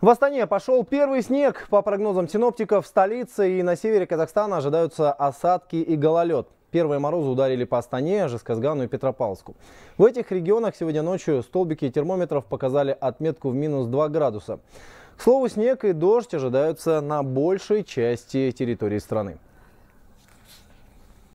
В Астане пошел первый снег. По прогнозам синоптиков, в столице и на севере Казахстана ожидаются осадки и гололед. Первые морозы ударили по Астане, Жесказгану и Петропавловску. В этих регионах сегодня ночью столбики термометров показали отметку в минус 2 градуса. К слову, снег и дождь ожидаются на большей части территории страны.